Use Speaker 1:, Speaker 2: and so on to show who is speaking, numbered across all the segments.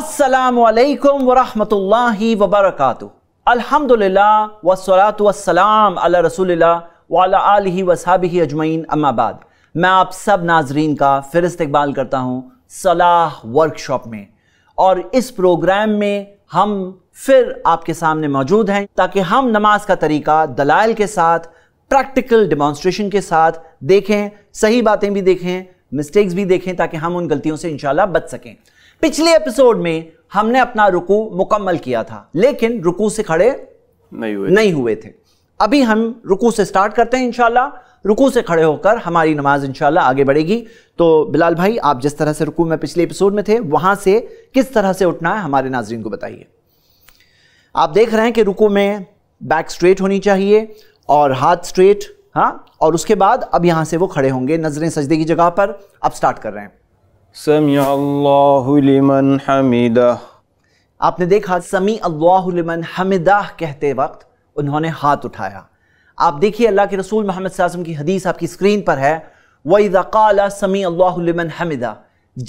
Speaker 1: असलकम वरहमल वबरक अलहमदिल्ला वसलात वसलाम अल रसोल्ला वाला वसाब अजमैन अम्माबाद मैं आप सब नाजरीन का फिर इस्तबाल करता हूँ सलाह वर्कशॉप में और इस प्रोग्राम में हम फिर आपके सामने मौजूद हैं ताकि हम नमाज का तरीका दलाइल के साथ प्रैक्टिकल डिमॉन्स्ट्रेशन के साथ देखें सही बातें भी देखें मिस्टेक्स भी देखें ताकि हम उन गलतियों से इनशाला बच सकें पिछले एपिसोड में हमने अपना रुकू मुकम्मल किया था लेकिन रुकू से खड़े नहीं हुए नहीं हुए थे अभी हम रुकू से स्टार्ट करते हैं इनशाला रुकू से खड़े होकर हमारी नमाज इनशाला आगे बढ़ेगी तो बिलाल भाई आप जिस तरह से रुकू में पिछले एपिसोड में थे वहां से किस तरह से उठना है हमारे नाजरन को बताइए आप देख रहे हैं कि रुकू में बैक स्ट्रेट होनी चाहिए और हाथ स्ट्रेट हाँ और उसके बाद अब यहां से वो खड़े होंगे नजरें सजदे की जगह पर अब स्टार्ट कर रहे हैं आपने देखा समी अल्लाहमन हमिदा कहते वक्त उन्होंने हाथ उठाया आप देखिए अल्लाह के रसूल मोहम्मद साजम की हदीस आपकी स्क्रीन पर है वक़ाला समी अल्लाहमन हमिदा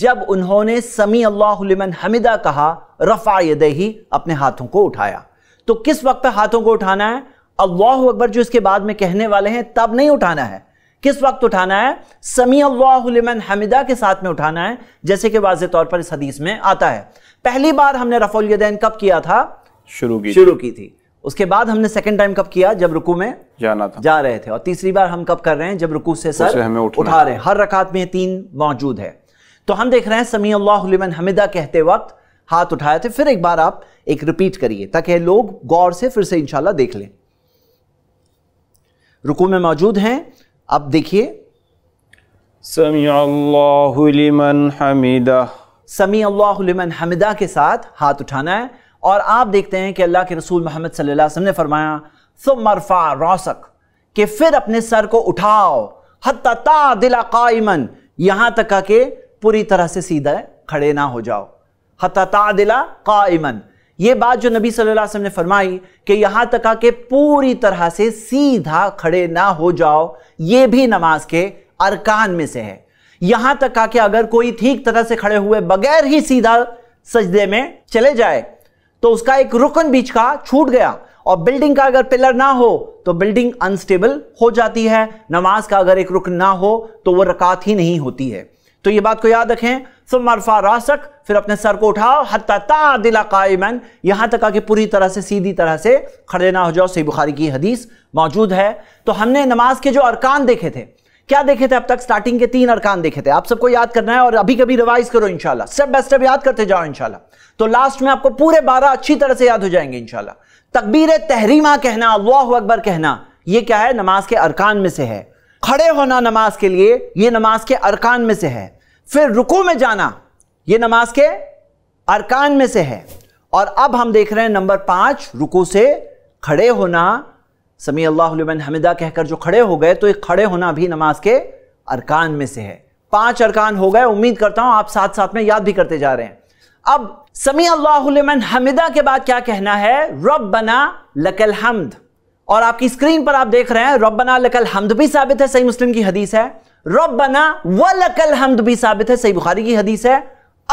Speaker 1: जब उन्होंने समी अल्लाहमन हमिदा कहा रफ़ा ही अपने हाथों को उठाया तो किस वक्त हाथों को उठाना है अल्लाह अकबर जो इसके बाद में कहने वाले हैं तब नहीं उठाना है किस वक्त उठाना है समी अल्लाहमन हमिदा के साथ में उठाना है जैसे कि वाज तौर पर इस हदीस में आता है पहली बार हमने यदैन कब किया था शुरू की शुरू की थी उसके बाद हमने सेकंड टाइम कब किया जब रुकू में जाना था जा रहे थे और तीसरी बार हम कब कर रहे हैं जब रुकू से सर हमें उठा रहे हैं हर रकात में तीन मौजूद है तो हम देख रहे हैं समी अल्लाहमन हमिदा कहते वक्त हाथ उठाए थे फिर एक बार आप एक रिपीट करिए ताकि लोग गौर से फिर से इंशाला देख लें रुकू में मौजूद हैं अब देखिए समी लिमन हमिदा लिमन के साथ हाथ उठाना है और आप देखते हैं कि अल्लाह के रसूल मोहम्मद सल्लम ने फरमाया सुमरफा रौसक के फिर अपने सर को उठाओ हता दिला कायमन यहाँ तक आके पूरी तरह से सीधा खड़े ना हो जाओ हता दिला कायमन ये बात जो नबी सल्लल्लाहु अलैहि वसल्लम ने फरमाई कि यहाँ तक आके पूरी तरह से सीधा खड़े ना हो जाओ ये भी नमाज के अरकान में से है यहाँ तक आके अगर कोई ठीक तरह से खड़े हुए बगैर ही सीधा सजदे में चले जाए तो उसका एक रुकन बीच का छूट गया और बिल्डिंग का अगर पिलर ना हो तो बिल्डिंग अनस्टेबल हो जाती है नमाज का अगर एक रुकन ना हो तो वह रकात ही नहीं होती है तो ये बात को याद रखें सुमरफा रासक फिर अपने सर को उठाओ हता दिला कायमन तक आके पूरी तरह से सीधी तरह से खड़े ना हो जाओ सही बुखारी की हदीस मौजूद है तो हमने नमाज के जो अरकान देखे थे क्या देखे थे अब तक स्टार्टिंग के तीन अरकान देखे थे आप सबको याद करना है और अभी कभी रिवाइज करो इनशाला स्टेप बाय स्टेप याद करते जाओ इनशाला तो लास्ट में आपको पूरे बारह अच्छी तरह से याद हो जाएंगे इनशाला तकबीर तहरीमा कहना अल्लाह अकबर कहना यह क्या है नमाज के अरकान में से है खड़े होना नमाज के लिए ये नमाज के अरकान में से है फिर रुकू में जाना ये नमाज के अरकान में से है और अब हम देख रहे हैं नंबर पांच रुकू से खड़े होना समी अल्लाह हमिदा कहकर जो खड़े हो गए तो एक खड़े होना भी नमाज के अरकान में से है पांच अरकान हो गए उम्मीद करता हूं आप साथ साथ में याद भी करते जा रहे हैं अब समी अल्लाह हमिदा के बाद क्या कहना है रब बना लकल हमद और आपकी स्क्रीन पर आप देख रहे हैं रोबना लकल हमद भी साबित है सही मुस्लिम की हदीस है रब्बना व लकल हमद भी साबित है सही बुखारी की हदीस है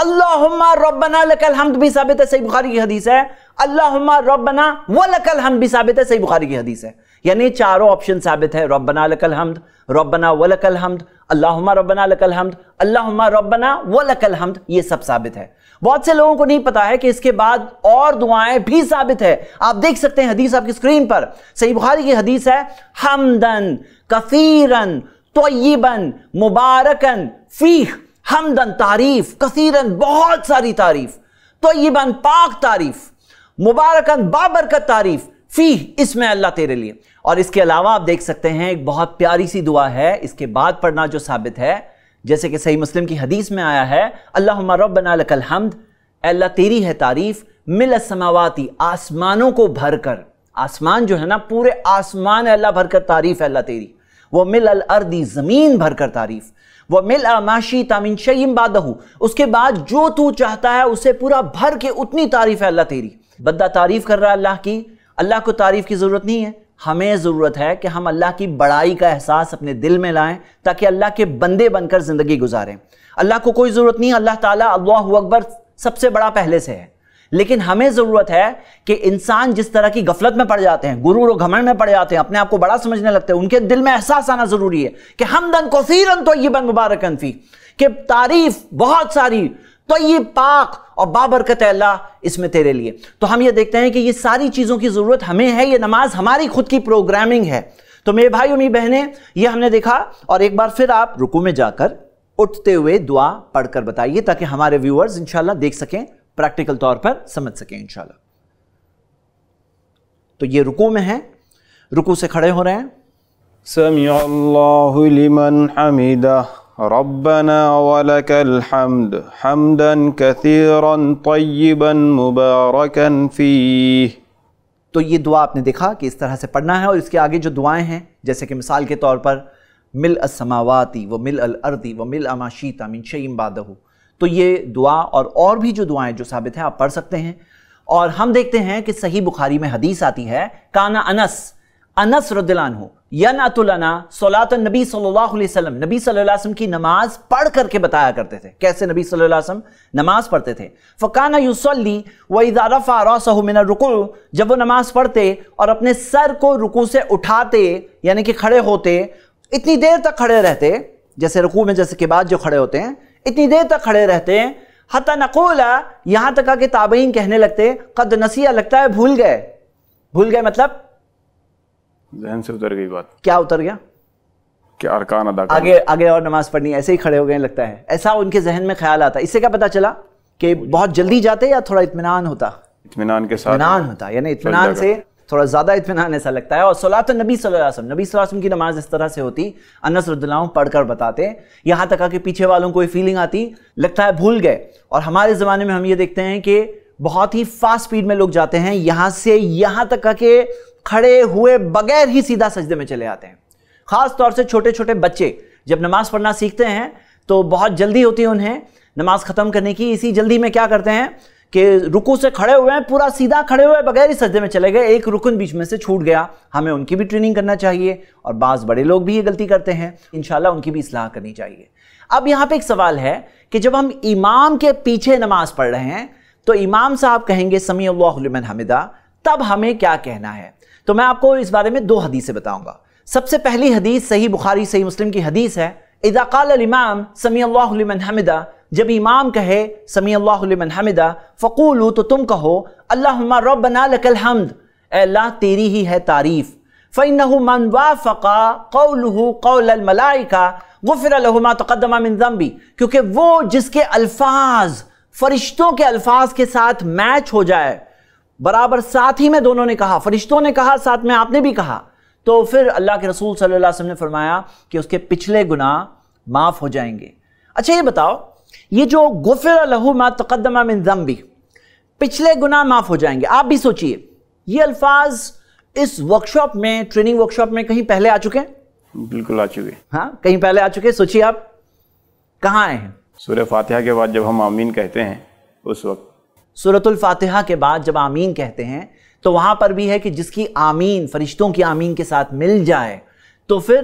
Speaker 1: अल्लाहुम्मा रब्बना लकल हमद भी साबित है सही बुखारी की हदीस है व लकल हमद भी साबित है सही बुखारी की हदीस है यानी चारों ऑप्शन साबित है लकल हमद व लकल हमद लकल हमद व लकल हमद ये सब साबित है बहुत से लोगों को नहीं पता है कि इसके बाद और दुआएं भी साबित है आप देख सकते हैं हदीस आपकी स्क्रीन पर सही बुखारी की हदीस है हमदन कफीरन तोयबन मुबारकन फीह हमदन तारीफ कसीरन बहुत सारी तारीफ तोयबन पाक तारीफ मुबारकन बाबरकत तारीफ फी इसमें अल्लाह तेरे लिए और इसके अलावा आप देख सकते हैं एक बहुत प्यारी सी दुआ है इसके बाद पढ़ना जो साबित है जैसे कि सही मुस्लिम की हदीस में आया है अल्लाह रब्बना हमद अल्लाह तेरी है तारीफ मिल समावाती आसमानों को भर कर आसमान जो है ना पूरे आसमान अल्लाह भर कर तारीफ अल्लाह तेरी वह मिल अल अर्दी ज़मीन भर कर तारीफ वह मिल अमाशी तामिन शयम बादहू उसके बाद जो तू चाहता है उसे पूरा भर के उतनी तारीफ है अल्लाह तेरी बद्दा तारीफ कर रहा है अल्लाह की अल्लाह को तारीफ की ज़रूरत नहीं है हमें ज़रूरत है कि हम अल्लाह की बड़ाई का एहसास अपने दिल में लाएं ताकि अल्लाह के बंदे बनकर ज़िंदगी गुजारें अल्लाह को कोई ज़रूरत नहीं अल्लाह ताला अल्लाह अकबर सबसे बड़ा पहले से है लेकिन हमें ज़रूरत है कि इंसान जिस तरह की गफलत में पड़ जाते हैं गुरूर और घमंड में पड़ जाते हैं अपने आप को बड़ा समझने लगते हैं उनके दिल में एहसास आना ज़रूरी है कि हमदन कोफीरन तो ये बन मुबारकन फी कि तारीफ बहुत सारी ये पाक और बाबरकत अल्लाह इसमें तेरे लिए तो हम ये देखते हैं कि ये सारी चीज़ों की ज़रूरत हमें है ये नमाज हमारी खुद की प्रोग्रामिंग है तो मेरे भाई और मेरी बहनें ये हमने देखा और एक बार फिर आप रुकू में जाकर उठते हुए दुआ पढ़कर बताइए ताकि हमारे व्यूअर्स इंशाल्लाह देख सकें प्रैक्टिकल तौर पर समझ सकें इंशाल्लाह तो ये रुकू में है रुकू से खड़े हो रहे हैं लिमन हमीदा ربنا ولك الحمد حمدا كثيرا طيبا مباركا فيه तो ये दुआ आपने देखा कि इस तरह से पढ़ना है और इसके आगे जो दुआएं हैं जैसे कि मिसाल के तौर पर मिल असमावाती व मिल अल अर्दी व मिल अमाशीता मिन शईम बादहू तो ये दुआ और और भी जो दुआएं जो साबित हैं आप पढ़ सकते हैं और हम देखते हैं कि सही बुखारी में हदीस आती है काना अनस अनस रदिलान हो यनातुलना सोलात नबी सल्लल्लाहु अलैहि वसल्लम नबी सल्लल्लाहु अलैहि वसल्लम की नमाज पढ़ करके बताया करते थे कैसे नबी सल्लल्लाहु अलैहि वसल्लम नमाज पढ़ते थे फ़काना युसली व इदारफ़ा रसमिन रुकू जब वो नमाज पढ़ते और अपने सर को रुकू से उठाते यानी कि खड़े होते इतनी देर तक खड़े रहते जैसे रुकू में जैसे के बाद जो खड़े होते हैं इतनी देर तक खड़े रहते हैं हत नकोला यहाँ तक आके ताबईन कहने लगते कद नसिया लगता है भूल गए भूल गए मतलब जहन से उतर गई बात क्या उतर गया क्या अरकान अदा आगे आगे और नमाज पढ़नी ऐसे ही खड़े हो गए लगता है ऐसा उनके जहन में ख्याल आता इससे क्या पता चला कि बहुत जल्दी जाते या थोड़ा इतमान होता इतमान के साथ इतमान होता यानी इतमान से थोड़ा ज़्यादा इतमान ऐसा लगता है और सलात नबी वसम नबी वसम की नमाज इस तरह से होती अनस रद्ला पढ़कर बताते यहाँ तक आके पीछे वालों को फीलिंग आती लगता है भूल गए और हमारे ज़माने में हम ये देखते हैं कि बहुत ही फास्ट स्पीड में लोग जाते हैं यहाँ से यहाँ तक आके खड़े हुए बगैर ही सीधा सजदे में चले आते हैं ख़ास तौर से छोटे छोटे बच्चे जब नमाज़ पढ़ना सीखते हैं तो बहुत जल्दी होती है उन्हें नमाज़ ख़त्म करने की इसी जल्दी में क्या करते हैं कि रुकू से खड़े हुए हैं पूरा सीधा खड़े हुए बगैर ही सजदे में चले गए एक रुकन बीच में से छूट गया हमें उनकी भी ट्रेनिंग करना चाहिए और बाज़ बड़े लोग भी ये गलती करते हैं इन उनकी भी इसलाह करनी चाहिए अब यहाँ पे एक सवाल है कि जब हम इमाम के पीछे नमाज़ पढ़ रहे हैं तो इमाम साहब कहेंगे समी अल्लाहमन हमिदा तब हमें क्या कहना है तो मैं आपको इस बारे में दो हदीसें बताऊंगा सबसे पहली हदीस सही बुखारी सही मुस्लिम की हदीस है इदाकाल इमाम समी अल्लाहमन हमिदा जब इमाम कहे समी अल्लाहमन हमिदा फ़कूल तो तुम कहो अल्ला रबना लकल हमद अल्लाह तेरी ही है तारीफ़ फ़ैन मन वाफ़ा कौलहू कौल मलाइका गुफर लहुमा तकदमा मिनजम भी क्योंकि वो जिसके अल्फाज फरिश्तों के अल्फाज के साथ मैच हो जाए बराबर साथ ही में दोनों ने कहा फरिश्तों ने कहा साथ में आपने भी कहा तो फिर अल्लाह के रसूल सल्लल्लाहु अलैहि वसल्लम ने फरमाया कि उसके पिछले गुना माफ़ हो जाएंगे अच्छा ये बताओ ये जो गुफिर लहू मा तकदमा मिन जम्बी पिछले गुना माफ़ हो जाएंगे आप भी सोचिए ये अल्फाज इस वर्कशॉप में ट्रेनिंग वर्कशॉप में कहीं पहले आ चुके बिल्कुल आ चुके हाँ कहीं पहले आ चुके सोचिए आप कहाँ आए हैं सूर्य फातिहा के बाद जब हम आमीन कहते हैं उस वक्त सूरतुल फातिहा के बाद जब आमीन कहते हैं तो वहां पर भी है कि जिसकी आमीन फरिश्तों की आमीन के साथ मिल जाए तो फिर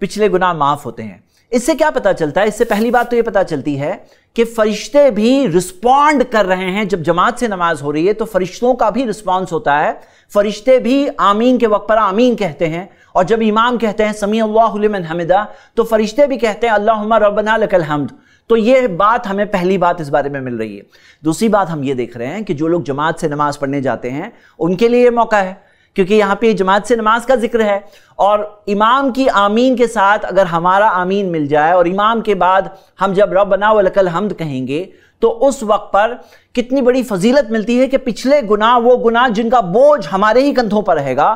Speaker 1: पिछले गुनाह माफ़ होते हैं इससे क्या पता चलता है इससे पहली बात तो ये पता चलती है कि फरिश्ते भी रिस्पॉन्ड कर रहे हैं जब जमात से नमाज हो रही है तो फरिश्तों का भी रिस्पॉन्स होता है फरिश्ते भी आमीन के वक्त पर आमीन कहते हैं और जब इमाम कहते हैं समी अल्लाह हमिदा तो फरिश्ते भी कहते हैं अल्लाह रबना लकल हमद तो ये बात हमें पहली बात इस बारे में मिल रही है दूसरी बात हम ये देख रहे हैं कि जो लोग जमात से नमाज पढ़ने जाते हैं उनके लिए ये मौका है क्योंकि यहाँ पे जमात से नमाज का जिक्र है और इमाम की आमीन के साथ अगर हमारा आमीन मिल जाए और इमाम के बाद हम जब रब बना वकल हमद कहेंगे तो उस वक्त पर कितनी बड़ी फजीलत मिलती है कि पिछले गुनाह वो गुनाह जिनका बोझ हमारे ही कंधों पर रहेगा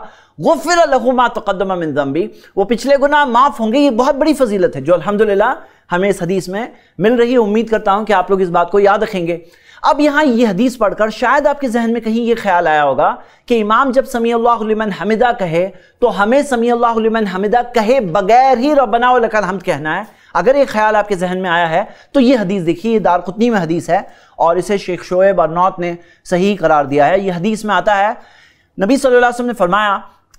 Speaker 1: गुफिर लहुमा तकदम मिन वो पिछले गुनाह माफ़ होंगे ये बहुत बड़ी फजीलत है जो अल्हम्दुलिल्लाह हमें इस हदीस में मिल रही है उम्मीद करता हूँ कि आप लोग इस बात को याद रखेंगे अब यहाँ ये हदीस पढ़कर शायद आपके जहन में कहीं ये ख्याल आया होगा कि इमाम जब समी अल्लाहमन हमिदा कहे तो हमें समी अल्लाहमन हमिदा कहे बगैर ही रबना हम कहना है अगर ये ख्याल आपके जहन में आया है तो ये हदीस देखिए ये दार कुतनी में हदीस है और इसे शेख शोएब और नौत ने सही करार दिया है ये हदीस में आता है नबी सल्लल्लाहु अलैहि वसल्लम ने फरमाया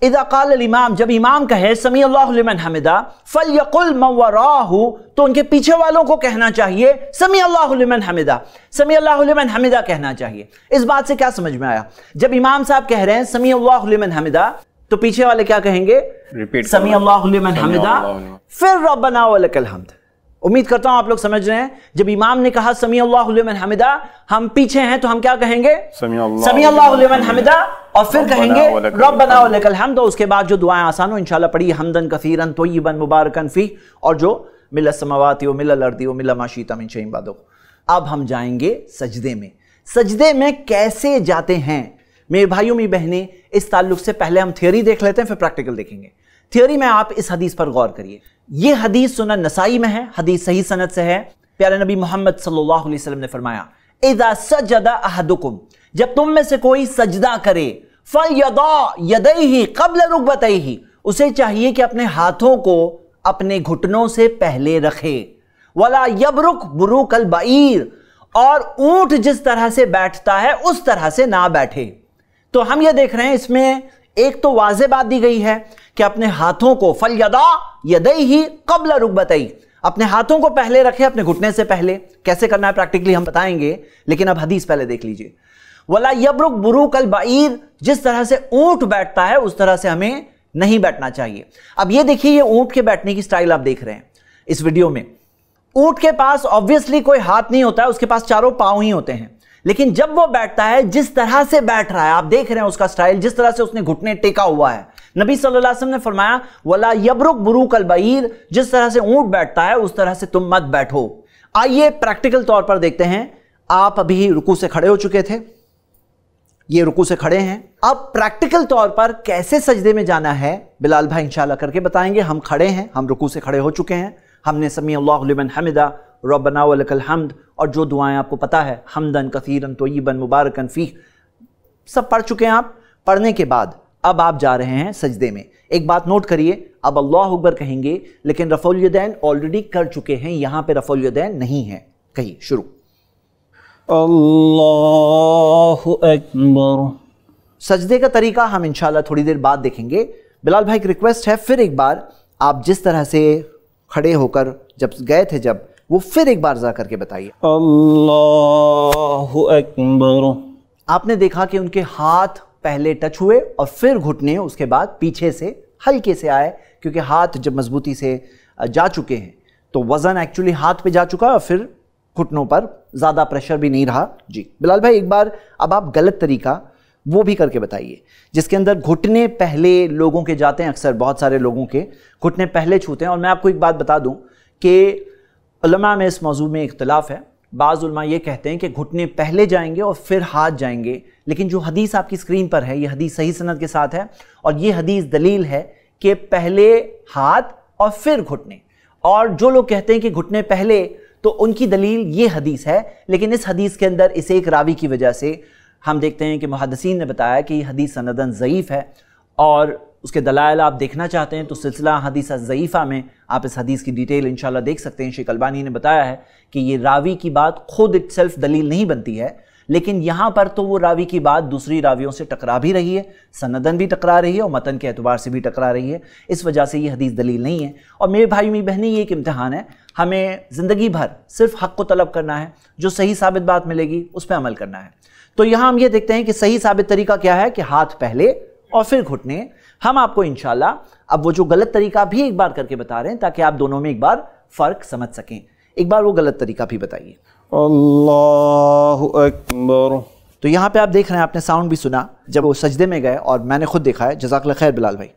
Speaker 1: इदाकाल इमाम जब इमाम कहे समी अल्लाहमन हमिदा फल यकुल मवराहू तो उनके पीछे वालों को कहना चाहिए समी अल्लाहमन हमिदा समी अल्लाहमन हमिदा कहना चाहिए इस बात से क्या समझ में आया जब इमाम साहब कह रहे हैं समी अल्लाहमन हमिदा तो पीछे वाले क्या कहेंगे फिर रबना उम्मीद करता हूं आप लोग समझ रहे हैं जब इमाम ने कहा समी अल्लाह हमिदा हम पीछे हैं तो हम क्या कहेंगे समी अल्लाह हमिदा और फिर कहेंगे रबना वलकल हमद उसके बाद जो दुआएं आसान हो इनशाला पढ़ी हमदन तो बन मुबारकन फी और जो मिल समावती हो मिल लड़ती हो मिल माशीता मिन शबादो अब हम जाएंगे सजदे में सजदे में कैसे जाते हैं मेरे भाइयों मेरी बहनें इस ताल्लुक से पहले हम थियोरी देख लेते हैं फिर प्रैक्टिकल देखेंगे थियोरी में आप इस हदीस पर गौर करिए यह हदीस सुना नसाई में है हदीस सही सनत से है प्यारे नबी मोहम्मद सल्लाम ने फरमाया सजदा अहदुकुम जब तुम में से कोई सजदा करे फल यदा यदई ही कबल बतई ही उसे चाहिए कि अपने हाथों को अपने घुटनों से पहले रखे वला यबरुक बुरुक अल और ऊंट जिस तरह से बैठता है उस तरह से ना बैठे तो हम यह देख रहे हैं इसमें एक तो वाजे बात दी गई है कि अपने हाथों को फल यदा यदई ही कबल रुक बताई अपने हाथों को पहले रखे अपने घुटने से पहले कैसे करना है प्रैक्टिकली हम बताएंगे लेकिन अब हदीस पहले देख लीजिए वला यबरुक बुरु कल बाईर जिस तरह से ऊंट बैठता है उस तरह से हमें नहीं बैठना चाहिए अब ये देखिए ये ऊंट के बैठने की स्टाइल आप देख रहे हैं इस वीडियो में ऊंट के पास ऑब्वियसली कोई हाथ नहीं होता है उसके पास चारों पाव ही होते हैं लेकिन जब वो बैठता है जिस तरह से बैठ रहा है आप देख रहे हैं उसका स्टाइल जिस तरह से उसने घुटने टेका हुआ है नबी सल्लल्लाहु अलैहि वसल्लम ने फरमाया वला यबरुक बुरुक अलबीर जिस तरह से ऊंट बैठता है उस तरह से तुम मत बैठो आइए प्रैक्टिकल तौर पर देखते हैं आप अभी रुकू से खड़े हो चुके थे ये रुकू से खड़े हैं अब प्रैक्टिकल तौर पर कैसे सजदे में जाना है बिलाल भाई इंशाल्लाह करके बताएंगे हम खड़े हैं हम रुकू से खड़े हो चुके हैं हमने समी अल्लाह हमिदा रबनाकल हमद और जो दुआएं आपको पता है हमदन कसीरन तोयबन मुबारकन फ़ी सब पढ़ चुके हैं आप पढ़ने के बाद अब आप जा रहे हैं सजदे में एक बात नोट करिए अब अल्लाह अकबर कहेंगे लेकिन रफ़ोलदैन ऑलरेडी कर चुके हैं यहाँ पर रफ़ोलदैन नहीं है कही शुरू अल्लाह अकबर सजदे का तरीका हम इंशाल्लाह थोड़ी देर बाद देखेंगे बिलाल भाई एक रिक्वेस्ट है फिर एक बार आप जिस तरह से खड़े होकर जब गए थे जब वो फिर एक बार जा करके बताइए आपने देखा कि उनके हाथ पहले टच हुए और फिर घुटने उसके बाद पीछे से हल्के से आए क्योंकि हाथ जब मजबूती से जा चुके हैं तो वज़न एक्चुअली हाथ पे जा चुका और फिर घुटनों पर ज़्यादा प्रेशर भी नहीं रहा जी बिलाल भाई एक बार अब आप गलत तरीका वो भी करके बताइए जिसके अंदर घुटने पहले लोगों के जाते हैं अक्सर बहुत सारे लोगों के घुटने पहले छूते हैं और मैं आपको एक बात बता दूं कि उलमा में इस मौजू में इख्तलाफ है बाज़ुलमा ये कहते हैं कि घुटने पहले जाएंगे और फिर हाथ जाएंगे लेकिन जो हदीस आपकी स्क्रीन पर है ये हदीस सही सनद के साथ है और ये हदीस दलील है कि पहले हाथ और फिर घुटने और जो लोग कहते हैं कि घुटने पहले तो उनकी दलील ये हदीस है लेकिन इस हदीस के अंदर इसे एक रावी की वजह से हम देखते हैं कि मुहदसिन ने बताया कि ये हदीस सनदन ज़यीफ़ है और उसके दलाल आप देखना चाहते हैं तो सिलसिला हदीस ज़यीफ़ा में आप इस हदीस की डिटेल इंशाल्लाह देख सकते हैं शेख अलबानी ने बताया है कि ये रावी की बात खुद इट दलील नहीं बनती है लेकिन यहाँ पर तो वो रावी की बात दूसरी रावियों से टकरा भी रही है सनदन भी टकरा रही है और मतन के एतबार से भी टकरा रही है इस वजह से ये हदीस दलील नहीं है और मेरे भाई मेरी बहनें ये एक इम्तहान है हमें ज़िंदगी भर सिर्फ हक़ को तलब करना है जो सही साबित बात मिलेगी उस पर अमल करना है तो यहाँ हम ये देखते हैं कि सही साबित तरीका क्या है कि हाथ पहले और फिर घुटने हम आपको इनशाला अब वो जो गलत तरीका भी एक बार करके बता रहे हैं ताकि आप दोनों में एक बार फ़र्क समझ सकें एक बार वो गलत तरीका भी बताइए अल्लाह तो यहाँ पे आप देख रहे हैं आपने साउंड भी सुना जब वो सजदे में गए और मैंने खुद देखा है जजाकल खैर बिलाल भाई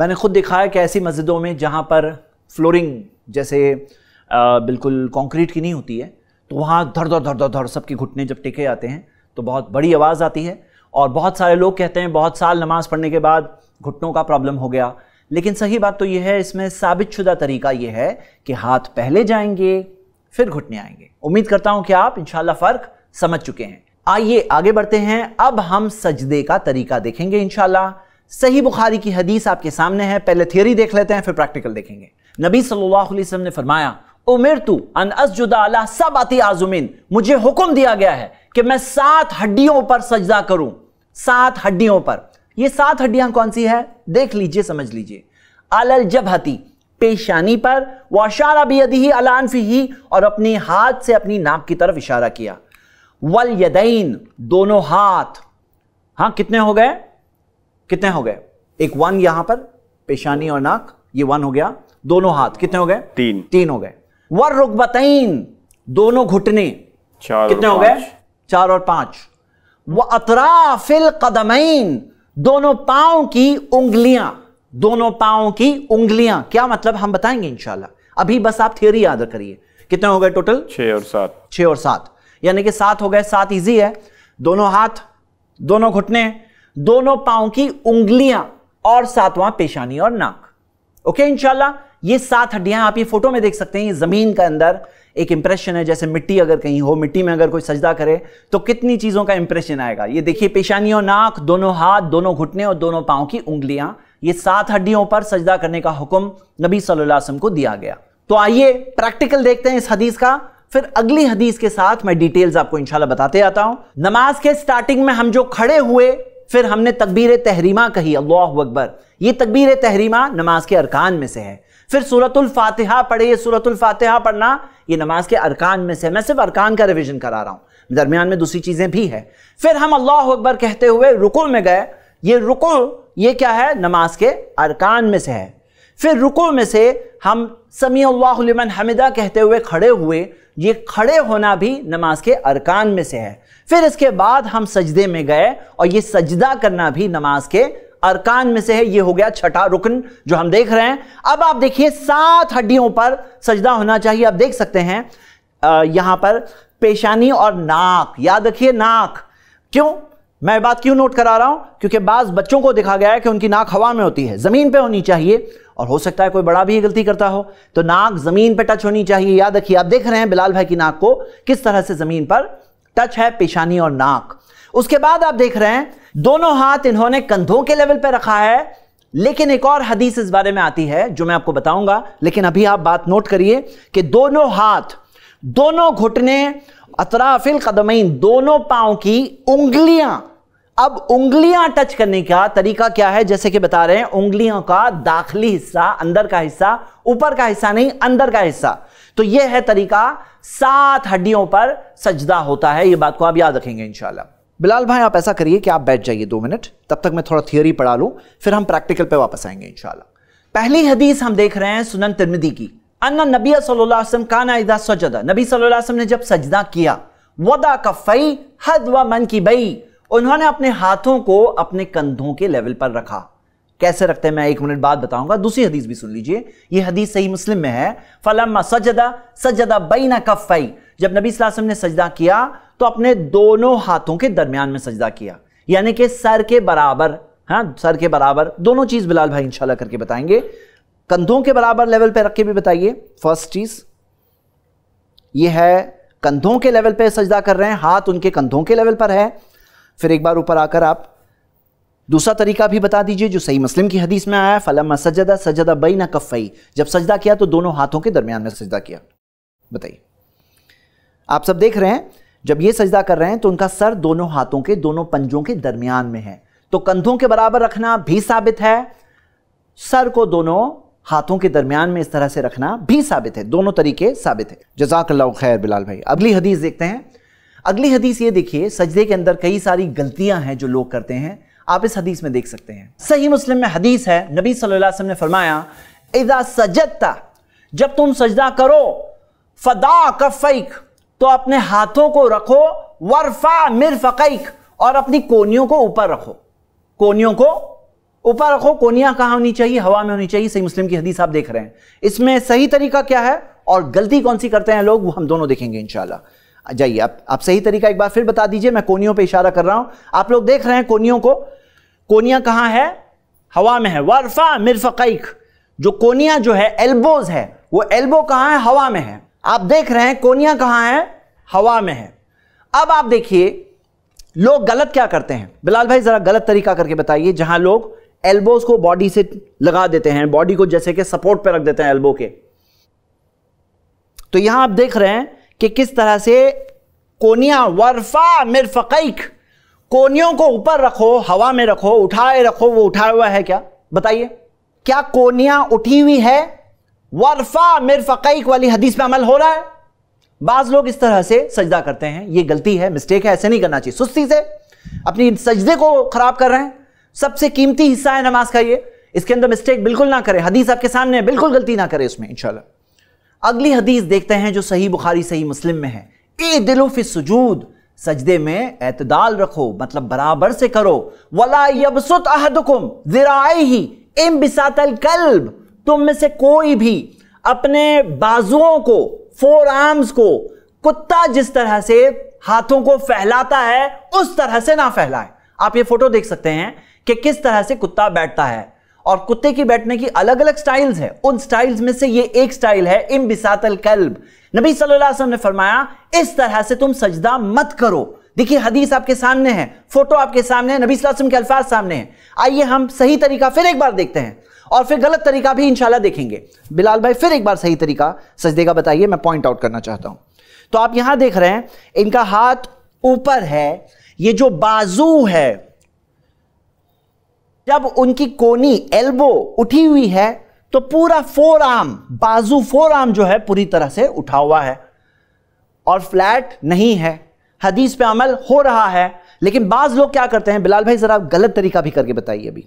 Speaker 1: मैंने खुद देखा है कि ऐसी मस्जिदों में जहाँ पर फ्लोरिंग जैसे आ, बिल्कुल कंक्रीट की नहीं होती है तो वहाँ धड़ धड़ धड़ धड़ धड़ सबके घुटने जब टेके आते हैं तो बहुत बड़ी आवाज़ आती है और बहुत सारे लोग कहते हैं बहुत साल नमाज़ पढ़ने के बाद घुटनों का प्रॉब्लम हो गया लेकिन सही बात तो यह है इसमें साबित शुदा तरीका यह है कि हाथ पहले जाएंगे फिर घुटने आएंगे उम्मीद करता हूं कि आप इंशाल्लाह फर्क समझ चुके हैं आइए आगे बढ़ते हैं अब हम सजदे का तरीका देखेंगे इंशाल्लाह सही बुखारी की हदीस आपके सामने है पहले थियोरी देख लेते हैं फिर प्रैक्टिकल देखेंगे नबी सल्लल्लाहु अलैहि वसल्लम ने फरमाया उमिर तू अन असजुदा अला सब आती आजुमिन मुझे हुक्म दिया गया है कि मैं सात हड्डियों पर सजदा करूं सात हड्डियों पर ये सात हड्डियां कौन सी है देख लीजिए समझ लीजिए अलल जबहती पेशानी पर वाशारा यदि ही अलानफी ही और अपने हाथ से अपनी नाक की तरफ इशारा किया वल यदैन दोनों हाथ हां कितने हो गए कितने हो गए एक वन यहां पर पेशानी और नाक ये वन हो गया दोनों हाथ कितने हो गए तीन तीन हो गए वर रुकबतैन दोनों घुटने चार कितने हो गए चार और पांच व अतराफिल कदमैन दोनों पाओ की उंगलियां दोनों पाओ की उंगलियां क्या मतलब हम बताएंगे इंशाला अभी बस आप थियोरी याद करिए कितने हो गए टोटल छ और सात छ और सात यानी कि सात हो गए सात इजी है दोनों हाथ दोनों घुटने दोनों पाओ की उंगलियां और सातवां पेशानी और नाक ओके इंशाला ये सात हड्डियां आप ये फोटो में देख सकते हैं ये जमीन के अंदर एक इंप्रेशन है जैसे मिट्टी अगर कहीं हो मिट्टी में अगर कोई सजदा करे तो कितनी चीज़ों का इंप्रेशन आएगा ये देखिए पेशानियों नाक दोनों हाथ दोनों घुटने और दोनों पाओ की उंगलियां ये सात हड्डियों पर सजदा करने का हुक्म नबी सल्लल्लाहु को दिया गया तो आइए प्रैक्टिकल देखते हैं इस हदीस का फिर अगली हदीस के साथ मैं डिटेल्स आपको इंशाल्लाह बताते आता हूं नमाज के स्टार्टिंग में हम जो खड़े हुए फिर हमने तकबीर तहरीमा कही अल्लाह अकबर ये तकबीर तहरीमा नमाज के अरकान में से है फिर सूरतुल फातिहा पढ़े सूरतुल फातिहा पढ़ना ये नमाज के अरकान में से मैं सिर्फ अरकान का रिविजन करा रहा हूँ दरमियान में दूसरी चीज़ें भी हैं फिर हम अल्लाह अकबर कहते हुए रुको में गए ये रुको ये क्या है नमाज के अरकान में से है फिर रुको में से हम समी अल्लाहमन हमिदा कहते हुए खड़े हुए ये खड़े होना भी नमाज के अरकान में से है फिर इसके बाद हम सजदे में गए और ये सजदा करना भी नमाज के अरकान में से है ये हो गया छठा रुकन जो हम देख रहे हैं अब आप देखिए सात हड्डियों पर सजदा होना चाहिए आप देख सकते हैं आ, यहां पर पेशानी और नाक याद रखिए नाक क्यों मैं बात क्यों नोट करा रहा हूं क्योंकि बाज बच्चों को देखा गया है कि उनकी नाक हवा में होती है जमीन पे होनी चाहिए और हो सकता है कोई बड़ा भी गलती करता हो तो नाक जमीन पे टच होनी चाहिए याद रखिए आप देख रहे हैं बिलाल भाई की नाक को किस तरह से जमीन पर टच है पेशानी और नाक उसके बाद आप देख रहे हैं दोनों हाथ इन्होंने कंधों के लेवल पर रखा है लेकिन एक और हदीस इस बारे में आती है जो मैं आपको बताऊंगा लेकिन अभी आप बात नोट करिए कि दोनों हाथ दोनों घुटने अतराफिल कदमैन दोनों पांव की उंगलियां अब उंगलियां टच करने का तरीका क्या है जैसे कि बता रहे हैं उंगलियों का दाखिली हिस्सा अंदर का हिस्सा ऊपर का हिस्सा नहीं अंदर का हिस्सा तो यह है तरीका सात हड्डियों पर सजदा होता है यह बात को आप याद रखेंगे इंशाला बिलाल भाई आप ऐसा करिए कि आप बैठ जाइए दो मिनट तब तक मैं थोड़ा थियोरी पढ़ा लूं फिर हम प्रैक्टिकल पे वापस आएंगे इंशाल्लाह पहली हदीस हम देख रहे हैं सुनन तिरमिदी की अन्ना नबी वसम काना इदा सजदा नबी सल्लल्लाहु अलैहि वसल्लम ने जब सजदा किया वदा कफ़ई हद व मन की बई उन्होंने अपने हाथों को अपने कंधों के लेवल पर रखा कैसे रखते हैं मैं एक मिनट बाद बताऊंगा दूसरी हदीस भी सुन लीजिए यह हदीस सही मुस्लिम में है फलम सजदा सजदा बई ना कफ़ई जब नबी वसल्लम ने सजदा किया तो अपने दोनों हाथों के दरमियान में सजदा किया यानी कि सर के बराबर हाँ सर के बराबर दोनों चीज़ बिलाल भाई इंशाल्लाह करके बताएंगे कंधों के बराबर लेवल पे रख के भी बताइए फर्स्ट चीज़ ये है कंधों के लेवल पे सजदा कर रहे हैं हाथ उनके कंधों के लेवल पर है फिर एक बार ऊपर आकर आप दूसरा तरीका भी बता दीजिए जो सही मुस्लिम की हदीस में आया फलम सजदा सजदा बई ना कफ़ई जब सजदा किया तो दोनों हाथों के दरमियान में सजदा किया बताइए आप सब देख रहे हैं जब ये सजदा कर रहे हैं तो उनका सर दोनों हाथों के दोनों पंजों के दरमियान में है तो कंधों के बराबर रखना भी साबित है सर को दोनों हाथों के दरमियान में इस तरह से रखना भी साबित है दोनों तरीके साबित है जजाकल्ला खैर बिलाल भाई अगली हदीस देखते हैं अगली हदीस ये देखिए सजदे के अंदर कई सारी गलतियां हैं जो लोग करते हैं आप इस हदीस में देख सकते हैं सही मुस्लिम में हदीस है नबी सल्लल्लाहु अलैहि वसल्लम ने फरमाया इदा जब तुम सजदा करो फदा कफ तो अपने हाथों को रखो वरफा मिर और अपनी कोनियों को ऊपर रखो कोनियों को ऊपर रखो कोनिया कहाँ होनी चाहिए हवा में होनी चाहिए सही मुस्लिम की हदीस आप देख रहे हैं इसमें सही तरीका क्या है और गलती कौन सी करते हैं लोग वो हम दोनों देखेंगे इनशाला जाइए आप, आप सही तरीका एक बार फिर बता दीजिए मैं कोनियों पे इशारा कर रहा हूं आप लोग देख रहे हैं कोनियों को कोनिया कहां है हवा में है वर्फा मिर जो कोनिया जो है एल्बोज है वो एल्बो कहां है हवा में है आप देख रहे हैं कोनिया कहां है हवा में है अब आप देखिए लोग गलत क्या करते हैं बिलाल भाई जरा गलत तरीका करके बताइए जहां लोग एल्बोज को बॉडी से लगा देते हैं बॉडी को जैसे कि सपोर्ट पे रख देते हैं एल्बो के तो यहां आप देख रहे हैं कि किस तरह से कोनिया वर्फा मिरफकीक कोनियों को ऊपर रखो हवा में रखो उठाए रखो वो उठाया हुआ है क्या बताइए क्या कोनिया उठी हुई है वरफा मिरफकीक वाली हदीस पे अमल हो रहा है बाज लोग इस तरह से सजदा करते हैं ये गलती है मिस्टेक है ऐसे नहीं करना चाहिए सुस्ती से अपनी सजदे को खराब कर रहे हैं सबसे कीमती हिस्सा है नमाज का ये इसके अंदर मिस्टेक बिल्कुल ना करें हदीस आपके सामने है बिल्कुल गलती ना करें इसमें इंशाल्लाह अगली हदीस देखते हैं जो सही बुखारी सही मुस्लिम में है ए दिलो फिर सुजूद सजदे में एतदाल रखो मतलब बराबर से करो वला यबसुत अहदकुम जिराई ही इम बिसातल कल्ब तुम में से कोई भी अपने बाजुओं को फोर आर्म्स को कुत्ता जिस तरह से हाथों को फैलाता है उस तरह से ना फैलाए आप ये फोटो देख सकते हैं कि किस तरह से कुत्ता बैठता है और कुत्ते की बैठने की अलग अलग स्टाइल्स है उन स्टाइल्स में से ये एक स्टाइल है इम बिसातल कल्ब नबी सल्लल्लाहु अलैहि वसल्लम ने फरमाया इस तरह से तुम सजदा मत करो देखिए हदीस आपके सामने है फोटो आपके सामने है नबी वसल्लम के अल्फाज सामने हैं आइए हम सही तरीका फिर एक बार देखते हैं और फिर गलत तरीका भी इंशाल्लाह देखेंगे बिलाल भाई फिर एक बार सही तरीका सजदे का बताइए मैं पॉइंट आउट करना चाहता हूं तो आप यहां देख रहे हैं इनका हाथ ऊपर है ये जो बाजू है जब उनकी कोनी एल्बो उठी हुई है तो पूरा फोर आर्म बाजू फोर आर्म जो है पूरी तरह से उठा हुआ है और फ्लैट नहीं है हदीस पे अमल हो रहा है लेकिन बाज लोग क्या करते हैं बिलाल भाई जरा आप गलत तरीका भी करके बताइए अभी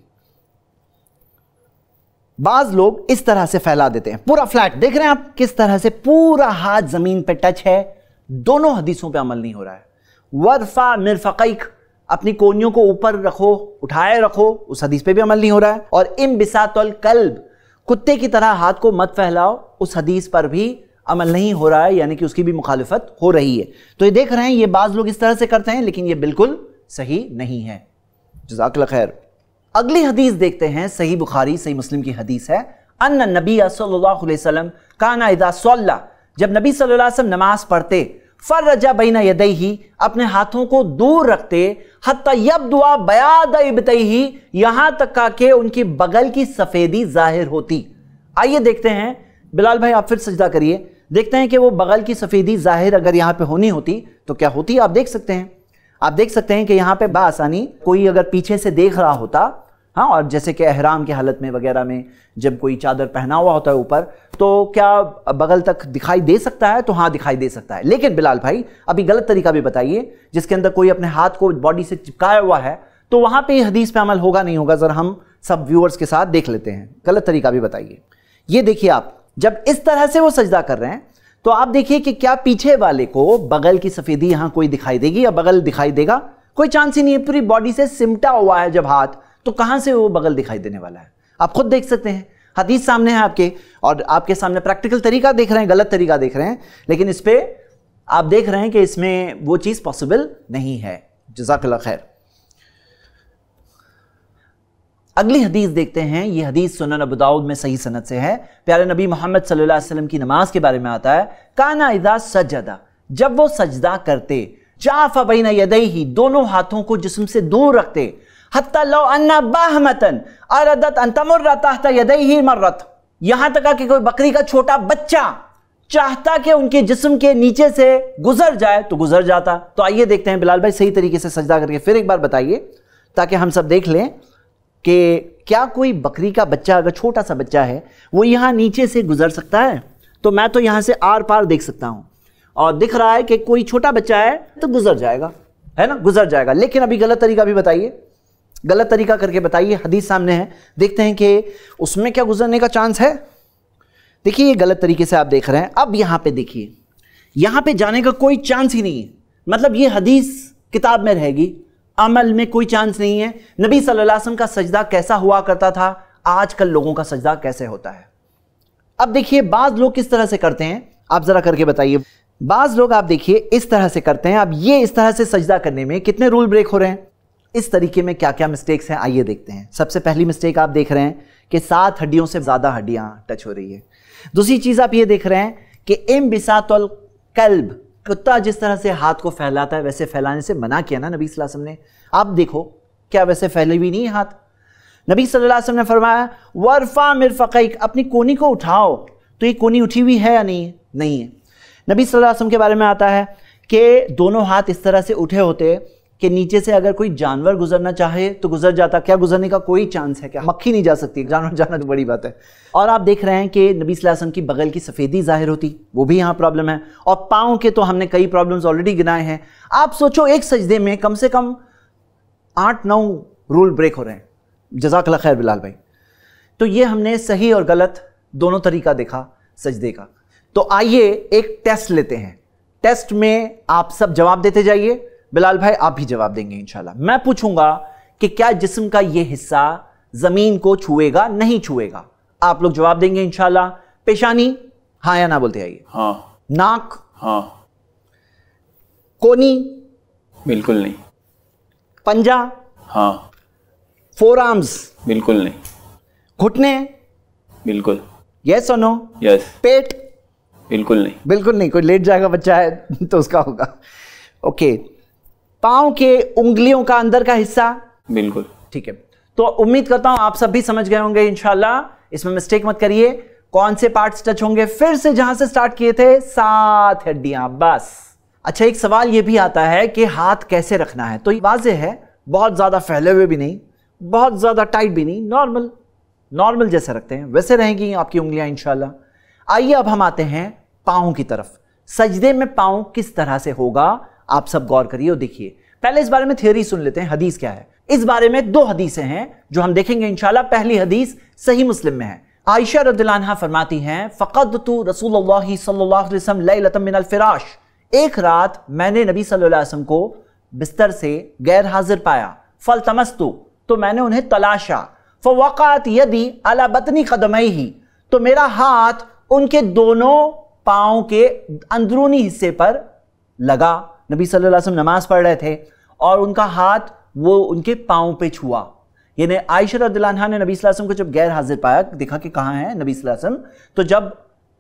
Speaker 1: बाज लोग इस तरह से फैला देते हैं पूरा फ्लैट देख रहे हैं आप किस तरह से पूरा हाथ जमीन पे टच है दोनों हदीसों पे अमल नहीं हो रहा है वरफा मिरफक अपनी कोनियों को ऊपर रखो उठाए रखो उस हदीस पे भी अमल नहीं हो रहा है और इम बिसातल कल्ब कुत्ते की तरह हाथ को मत फैलाओ उस हदीस पर भी अमल नहीं हो रहा है यानी कि उसकी भी मुखालफत हो रही है तो ये देख रहे हैं ये बाज़ लोग इस तरह से करते हैं लेकिन ये बिल्कुल सही नहीं है जजाकल खैर अगली हदीस देखते हैं सही बुखारी सही मुस्लिम की हदीस है अन्न नबी सल्लाम काना इदा सोल्ला जब नबी सल्लल्लाहु नमाज पढ़ते फर रजा बैना यदई ही अपने हाथों को दूर रखते हत्या दुआ बयाद इबतई ही यहां तक का के उनकी बगल की सफ़ेदी जाहिर होती आइए देखते हैं बिलाल भाई आप फिर सजदा करिए देखते हैं कि वो बगल की सफ़ेदी जाहिर अगर यहां पे होनी होती तो क्या होती आप देख सकते हैं आप देख सकते हैं कि यहाँ पे बासानी कोई अगर पीछे से देख रहा होता हाँ और जैसे कि अहराम की हालत में वगैरह में जब कोई चादर पहना हुआ होता है ऊपर तो क्या बगल तक दिखाई दे सकता है तो हाँ दिखाई दे सकता है लेकिन बिलाल भाई अभी गलत तरीका भी बताइए जिसके अंदर कोई अपने हाथ को बॉडी से चिपकाया हुआ है तो वहाँ पर हदीस पे अमल होगा नहीं होगा ज़रा हम सब व्यूअर्स के साथ देख लेते हैं गलत तरीका भी बताइए ये देखिए आप जब इस तरह से वो सजदा कर रहे हैं तो आप देखिए कि क्या पीछे वाले को बगल की सफेदी यहां कोई दिखाई देगी या बगल दिखाई देगा कोई चांस ही नहीं है पूरी बॉडी से सिमटा हुआ है जब हाथ तो कहां से वो बगल दिखाई देने वाला है आप खुद देख सकते हैं हदीस सामने है आपके और आपके सामने प्रैक्टिकल तरीका देख रहे हैं गलत तरीका देख रहे हैं लेकिन इस पर आप देख रहे हैं कि इसमें वो चीज़ पॉसिबल नहीं है जजाकला खैर अगली हदीस देखते हैं ये हदीस सुनन अबू दाऊद में सही सनत से है प्यारे नबी मोहम्मद सल्लल्लाहु अलैहि वसल्लम की नमाज के बारे में आता है काना इदा सजदा जब वो सजदा करते जाफा बैन यदई ही दोनों हाथों को जिसम से दूर रखते हत्ता लो अन्ना बाहमतन अरदत अंतमुर रहता यदई ही मर्रत यहां तक कि कोई बकरी का छोटा बच्चा चाहता कि उनके जिस्म के नीचे से गुजर जाए तो गुजर जाता तो आइए देखते हैं बिलाल भाई सही तरीके से सजदा करके फिर एक बार बताइए ताकि हम सब देख लें कि क्या कोई बकरी का बच्चा अगर छोटा सा बच्चा है वो यहाँ नीचे से गुजर सकता है तो मैं तो यहाँ से आर पार देख सकता हूँ और दिख रहा है कि कोई छोटा बच्चा है तो गुजर जाएगा है ना गुजर जाएगा लेकिन अभी गलत तरीका भी बताइए गलत तरीका करके बताइए हदीस सामने है देखते हैं कि उसमें क्या गुजरने का चांस है देखिए ये गलत तरीके से आप देख रहे हैं अब यहाँ पे देखिए यहाँ पे जाने का कोई चांस ही नहीं है मतलब ये हदीस किताब में रहेगी अमल में कोई चांस नहीं है नबी सल्लल्लाहु अलैहि वसल्लम का सजदा कैसा हुआ करता था आजकल लोगों का सजदा कैसे होता है अब देखिए बाज लोग किस तरह से करते हैं आप ज़रा करके बताइए बाज लोग आप देखिए इस तरह से करते हैं अब ये इस तरह से सजदा करने में कितने रूल ब्रेक हो रहे हैं इस तरीके में क्या क्या मिस्टेक्स हैं आइए देखते हैं सबसे पहली मिस्टेक आप देख रहे हैं कि सात हड्डियों से ज़्यादा हड्डियां टच हो रही है दूसरी चीज़ आप ये देख रहे हैं कि इम बिसातुल कल्ब कुत्ता जिस तरह से हाथ को फैलाता है वैसे फैलाने से मना किया ना नबी सल्लल्लाहु अलैहि वसल्लम ने आप देखो क्या वैसे फैले हुई नहीं हाथ नबी सल्लल्लाहु अलैहि वसल्लम ने फरमाया वरफा मिरफ़ैक अपनी कोनी को उठाओ तो ये कोनी उठी हुई है या नहीं नहीं है नबी सल्लल्लाहु अलैहि वसल्लम के बारे में आता है कि दोनों हाथ इस तरह से उठे होते कि नीचे से अगर कोई जानवर गुजरना चाहे तो गुजर जाता क्या गुजरने का कोई चांस है क्या मक्खी नहीं जा सकती जानवर जाना तो बड़ी बात है और आप देख रहे हैं कि नबी वसल्लम की बगल की सफ़ेदी ज़ाहिर होती वो भी यहाँ प्रॉब्लम है और पाओ के तो हमने कई प्रॉब्लम्स ऑलरेडी गिनाए हैं आप सोचो एक सजदे में कम से कम आठ नौ रूल ब्रेक हो रहे हैं जजाकला खैर बिलाल भाई तो ये हमने सही और गलत दोनों तरीका देखा सजदे का तो आइए एक टेस्ट लेते हैं टेस्ट में आप सब जवाब देते जाइए बिलाल भाई आप भी जवाब देंगे इंशाल्लाह मैं पूछूंगा कि क्या जिस्म का यह हिस्सा जमीन को छुएगा नहीं छुएगा आप लोग जवाब देंगे इंशाल्लाह पेशानी हाँ या ना बोलते आइए हाँ नाक हाँ कोनी बिल्कुल नहीं पंजा हाँ फोर आर्म्स बिल्कुल नहीं घुटने बिल्कुल यस और नो यस पेट बिल्कुल नहीं बिल्कुल नहीं कोई लेट जाएगा बच्चा है तो उसका होगा ओके okay. पांव के उंगलियों का अंदर का हिस्सा बिल्कुल ठीक है तो उम्मीद करता हूं आप सब भी समझ गए होंगे इंशाला इसमें मिस्टेक मत करिए कौन से पार्ट्स टच होंगे फिर से जहां से स्टार्ट किए थे सात हड्डियां बस अच्छा एक सवाल यह भी आता है कि हाथ कैसे रखना है तो वाजे है बहुत ज़्यादा फैले हुए भी नहीं बहुत ज़्यादा टाइट भी नहीं नॉर्मल नॉर्मल जैसे रखते हैं वैसे रहेंगी आपकी उंगलियां इंशाला आइए अब हम आते हैं पाओ की तरफ सजदे में पाओ किस तरह से होगा आप सब गौर करिए और देखिए पहले इस बारे में थ्योरी सुन लेते हैं हदीस क्या है इस बारे में दो हदीसें हैं जो हम देखेंगे इंशाल्लाह पहली हदीस सही मुस्लिम में है आयशा रद्दलानहा फरमाती हैं फ़कद तो रसूल सल्लाम लतमिन फ़िराश एक रात मैंने नबी सल्लल्लाहु अलैहि वसल्लम को बिस्तर से गैर हाजिर पाया फल तमस्तु तो मैंने उन्हें तलाशा फवकात यदि अला बतनी कदमई ही तो मेरा हाथ उनके दोनों पाँव के अंदरूनी हिस्से पर लगा नबी सल्लल्लाहु नमाज पढ़ रहे थे और उनका हाथ वो उनके पाँव पे छुआ यानी आयशर दिलाना ने नबी वसम को जब गैर हाजिर पाया देखा कि कहाँ है नबी वसम तो जब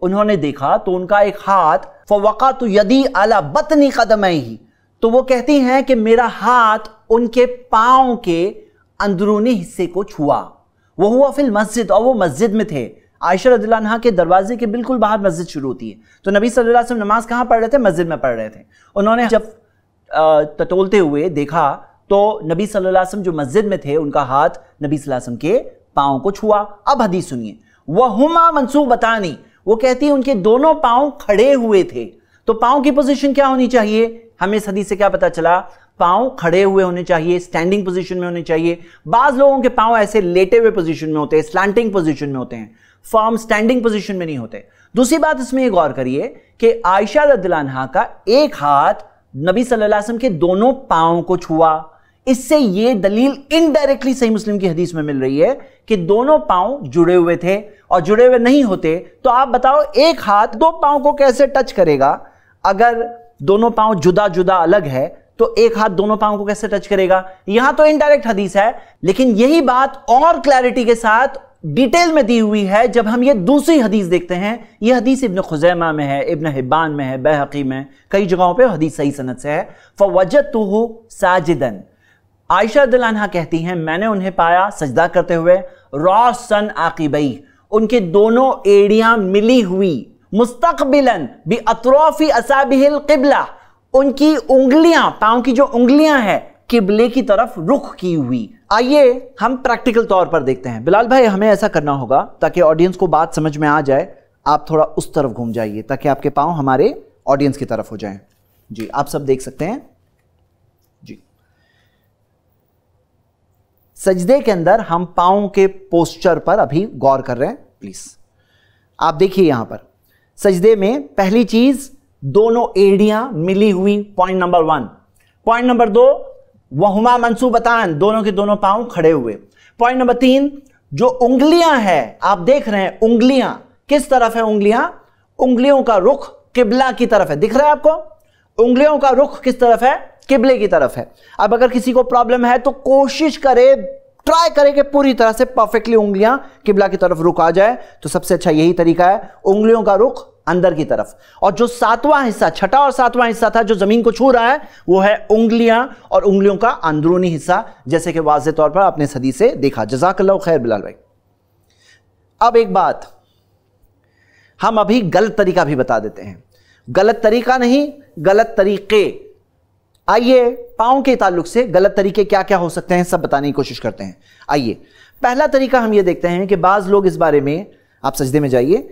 Speaker 1: उन्होंने देखा तो उनका एक हाथ फवका तो यदि अला बतनी कदम ही तो वो कहती हैं कि मेरा हाथ उनके पाँव के अंदरूनी हिस्से को छुआ वो हुआ फिल मस्जिद और वो मस्जिद में थे आयशा रजिला के दरवाजे के बिल्कुल बाहर मस्जिद शुरू होती है तो नबी सल्लल्लाहु नमाज कहाँ पढ़ रहे थे मस्जिद में पढ़ रहे थे उन्होंने जब टटोलते हुए देखा तो नबी सल्लल्लाहु जो मस्जिद में थे उनका हाथ नबी सल्लल्लाहु के पाँव को छुआ अब हदीस सुनिए वह हुमा मनसूब बतानी वो कहती है उनके दोनों पाँव खड़े हुए थे तो पाँव की पोजीशन क्या होनी चाहिए हमें सदी से क्या पता चला पाँव खड़े हुए होने चाहिए स्टैंडिंग पोजीशन में होने चाहिए बाज लोगों के पाँव ऐसे लेटे हुए पोजीशन में होते हैं स्लांटिंग पोजीशन में होते हैं फॉर्म स्टैंडिंग पोजीशन में नहीं होते दूसरी बात इसमें ये गौर करिए कि आयशा रद्दलान्हा का एक हाथ नबी सल्लल्लाहु अलैहि वसल्लम के दोनों पाओ को छुआ इससे यह दलील इनडायरेक्टली सही मुस्लिम की हदीस में मिल रही है कि दोनों पांव जुड़े हुए थे और जुड़े हुए नहीं होते तो आप बताओ एक हाथ दो पांव को कैसे टच करेगा अगर दोनों पांव जुदा जुदा अलग है तो एक हाथ दोनों पांव को कैसे टच करेगा यहां तो इनडायरेक्ट हदीस है लेकिन यही बात और क्लैरिटी के साथ डिटेल में दी हुई है जब हम ये दूसरी हदीस देखते हैं यह हदीस इबन खुजैमा में है इब्न हिब्बान में है बेहकी में कई जगहों पे हदीस सही सनत से है फवजत तो हो साजिदन आयशा दिलाना कहती हैं मैंने उन्हें पाया सजदा करते हुए रोशन आकिबई उनके दोनों एड़ियां मिली हुई मुस्तकबिलन भी अतरफी असाबिल किबला उनकी उंगलियां पांव की जो उंगलियां हैं किबले की तरफ रुख की हुई आइए हम प्रैक्टिकल तौर पर देखते हैं बिलाल भाई हमें ऐसा करना होगा ताकि ऑडियंस को बात समझ में आ जाए आप थोड़ा उस तरफ घूम जाइए ताकि आपके पाँव हमारे ऑडियंस की तरफ हो जाएं जी आप सब देख सकते हैं जी सजदे के अंदर हम पाओ के पोस्चर पर अभी गौर कर रहे हैं प्लीज़ आप देखिए यहां पर सजदे में पहली चीज़ दोनों एडिया मिली हुई point number one point number दो वहुमा मनसूबतान दोनों के दोनों पांव खड़े हुए पॉइंट नंबर तीन जो उंगलियां हैं आप देख रहे हैं उंगलियां किस तरफ है उंगलियां उंगलियों का रुख किबला की तरफ है दिख रहा है आपको उंगलियों का रुख किस तरफ है किबले की तरफ है अब अगर किसी को प्रॉब्लम है तो कोशिश करे ट्राई करें कि पूरी तरह से परफेक्टली उंगलियां किबला की तरफ रुक आ जाए तो सबसे अच्छा यही तरीका है उंगलियों का रुख अंदर की तरफ और जो सातवां हिस्सा छठा और सातवां हिस्सा था जो जमीन को छू रहा है वो है उंगलियां और उंगलियों का अंदरूनी हिस्सा जैसे कि वाज तौर पर आपने सदी से देखा जजाकल्ला खैर बिलाल भाई अब एक बात हम अभी गलत तरीका भी बता देते हैं गलत तरीका नहीं गलत तरीके आइए पाओ के ताल्लुक से गलत तरीके क्या क्या हो सकते हैं सब बताने की कोशिश करते हैं आइए पहला तरीका हम ये देखते हैं कि बाज़ लोग इस बारे में आप सजदे में जाइए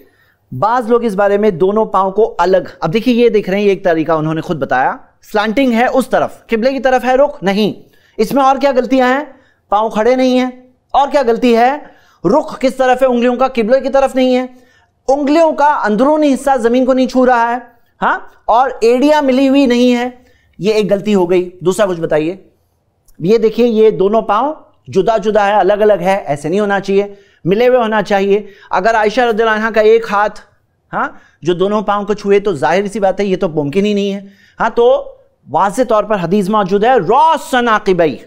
Speaker 1: बाज लोग इस बारे में दोनों पाँव को अलग अब देखिए ये देख रहे हैं एक तरीका उन्होंने खुद बताया स्लांटिंग है उस तरफ किबले की तरफ है रुख नहीं इसमें और क्या गलतियां हैं पाओ खड़े नहीं है और क्या गलती है रुख किस तरफ है उंगलियों का किबले की तरफ नहीं है उंगलियों का अंदरूनी हिस्सा जमीन को नहीं छू रहा है हाँ और एडिया मिली हुई नहीं है ये एक गलती हो गई दूसरा कुछ बताइए ये देखिए ये दोनों पांव जुदा जुदा है अलग अलग है ऐसे नहीं होना चाहिए मिले हुए होना चाहिए अगर आयशा रजा का एक हाथ हाँ जो दोनों पाँव को छुए तो जाहिर सी बात है ये तो मुमकिन ही नहीं है हाँ तो वाज तौर पर हदीज मौजूद है रोसनाकिबई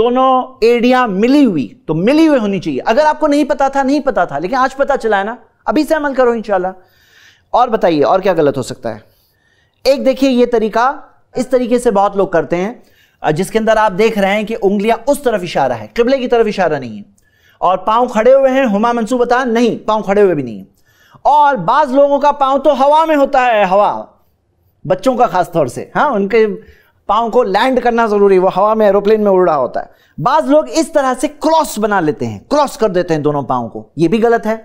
Speaker 1: दोनों एडिया मिली हुई तो मिली हुई होनी चाहिए अगर आपको नहीं पता था नहीं पता था लेकिन आज पता चला है ना अभी से अमल करो इंशाल्लाह और बताइए और क्या गलत हो सकता है एक देखिए ये तरीका इस तरीके से बहुत लोग करते हैं जिसके अंदर आप देख रहे हैं कि उंगलियां उस तरफ इशारा है किबले की तरफ इशारा नहीं है और पांव खड़े हुए हैं हुमा मंसूर बता नहीं पांव खड़े हुए भी नहीं और बाज़ लोगों का पांव तो हवा में होता है हवा बच्चों का खास तौर से हाँ उनके पांव को लैंड करना ज़रूरी वो हवा में एरोप्लेन में उड़ रहा होता है बाज़ लोग इस तरह से क्रॉस बना लेते हैं क्रॉस कर देते हैं दोनों पांव को ये भी गलत है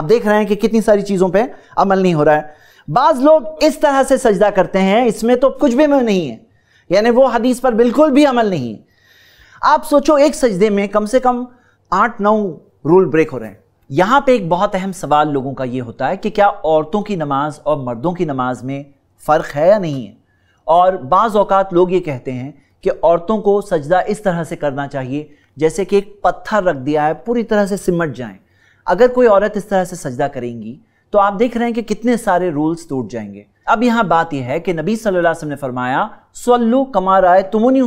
Speaker 1: आप देख रहे हैं कि कितनी सारी चीज़ों पर अमल नहीं हो रहा है बाज़ लोग इस तरह से सजदा करते हैं इसमें तो कुछ भी में नहीं है यानी वो हदीस पर बिल्कुल भी अमल नहीं है आप सोचो एक सजदे में कम से कम आठ नौ रूल ब्रेक हो रहे हैं यहां पे एक बहुत अहम सवाल लोगों का यह होता है कि क्या औरतों की नमाज और मर्दों की नमाज में फ़र्क है या नहीं है और बाज़ औकात लोग ये कहते हैं कि औरतों को सजदा इस तरह से करना चाहिए जैसे कि एक पत्थर रख दिया है पूरी तरह से सिमट जाए अगर कोई औरत इस तरह से सजदा करेंगी तो आप देख रहे हैं कि कितने सारे रूल्स टूट जाएंगे अब यहां बात यह है कि नबी सल्लल्लाहु अलैहि वसल्लम ने फरमाया सल्लू कमा राय तुमुनी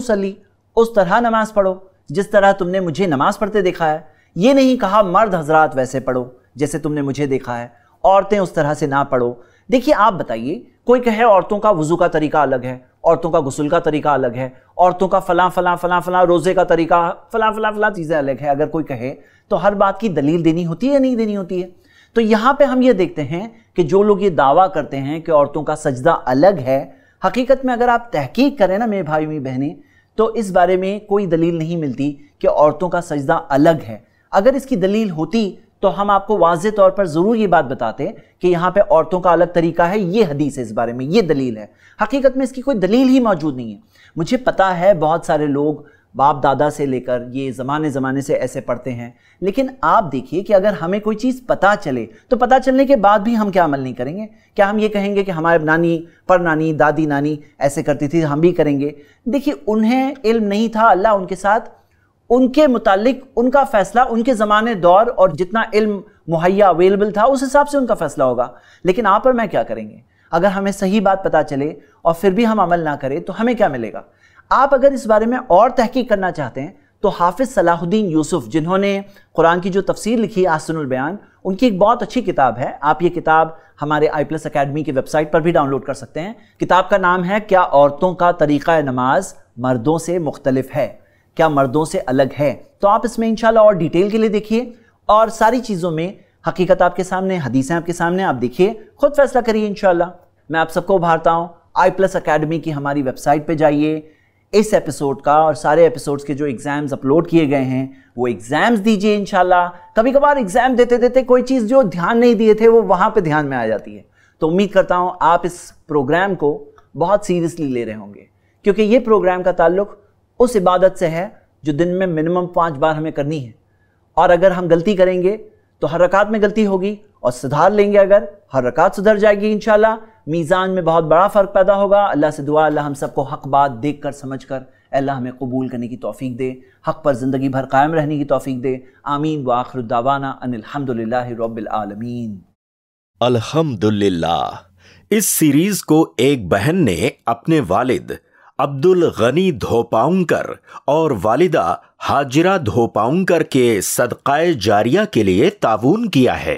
Speaker 1: उस तरह नमाज पढ़ो जिस तरह तुमने मुझे नमाज पढ़ते देखा है ये नहीं कहा मर्द हजरात वैसे पढ़ो जैसे तुमने मुझे देखा है औरतें उस तरह से ना पढ़ो देखिए आप बताइए कोई कहे औरतों का वज़ू का तरीका अलग है औरतों का गसल का तरीका अलग है औरतों का फला फला फला फला रोज़े का तरीका फला फला फला चीज़ें अलग है अगर कोई कहे तो हर बात की दलील देनी होती है या नहीं देनी होती है तो यहां पे हम ये देखते हैं कि जो लोग ये दावा करते हैं कि औरतों का सजदा अलग है हकीकत में अगर आप तहकीक करें ना मेरे भाई मेरी बहनें तो इस बारे में कोई दलील नहीं मिलती कि औरतों का सजदा अलग है अगर इसकी दलील होती तो हम आपको वाज तौर पर ज़रूर ये बात बताते कि यहाँ पे औरतों का अलग तरीका है ये हदीस है इस बारे में ये दलील है हकीकत में इसकी कोई दलील ही मौजूद नहीं है मुझे पता है बहुत सारे लोग बाप दादा से लेकर ये ज़माने ज़माने से ऐसे पढ़ते हैं लेकिन आप देखिए कि अगर हमें कोई चीज़ पता चले तो पता चलने के बाद भी हम क्या अमल नहीं करेंगे क्या हम ये कहेंगे कि हमारे नानी पर नानी दादी नानी ऐसे करती थी हम भी करेंगे देखिए उन्हें इल्म नहीं था अल्लाह उनके साथ उनके मुतालिक उनका फ़ैसला उनके ज़माने दौर और जितना इल्म मुहैया अवेलेबल था उस हिसाब से उनका फ़ैसला होगा लेकिन आप और मैं क्या करेंगे अगर हमें सही बात पता चले और फिर भी हम अमल ना करें तो हमें क्या मिलेगा आप अगर इस बारे में और तहकीक करना चाहते हैं तो हाफिज़ सलाहुद्दीन यूसुफ जिन्होंने कुरान की जो तफसीर लिखी आसनुल बयान उनकी एक बहुत अच्छी किताब है आप ये किताब हमारे आई प्लस अकेडमी की वेबसाइट पर भी डाउनलोड कर सकते हैं किताब का नाम है क्या औरतों का तरीक़ा नमाज मर्दों से मुख्तलिफ है क्या मर्दों से अलग है तो आप इसमें इन और डिटेल के लिए देखिए और सारी चीज़ों में हकीकत आपके सामने हदीसें आपके सामने आप देखिए खुद फैसला करिए इन मैं आप सबको उभारता हूँ आई प्लस अकेडमी की हमारी वेबसाइट पर जाइए इस एपिसोड का और सारे एपिसोड्स के जो एग्ज़ाम्स अपलोड किए गए हैं वो एग्ज़ाम्स दीजिए इन कभी कभार एग्ज़ाम देते देते कोई चीज़ जो ध्यान नहीं दिए थे वो वहाँ पर ध्यान में आ जाती है तो उम्मीद करता हूँ आप इस प्रोग्राम को बहुत सीरियसली ले रहे होंगे क्योंकि ये प्रोग्राम का ताल्लुक उस इबादत से है जो दिन में मिनिमम पाँच बार हमें करनी है और अगर हम गलती करेंगे तो हर रकात में गलती होगी और सुधार लेंगे अगर हर रकात सुधर जाएगी इंशाल्लाह मीज़ान में बहुत बड़ा फ़र्क पैदा होगा अल्लाह से दुआ अल्लाह हम सबको हक बात देख कर समझ कर अल्लाह हमें कबूल करने की तोफ़ी दे हक पर ज़िंदगी भर कायम रहने की तोफ़ी दे आमीन वाखरुद्दावाना अनिलहमदिल्ला रबालमीन अल्हम्दुलिल्लाह इस सीरीज़ को एक बहन ने अपने वालिद अब्दुल गनी धोपाउंकर और वालिदा हाजिरा धोपाउंकर के सदक़ाए जारिया के लिए ताउन किया है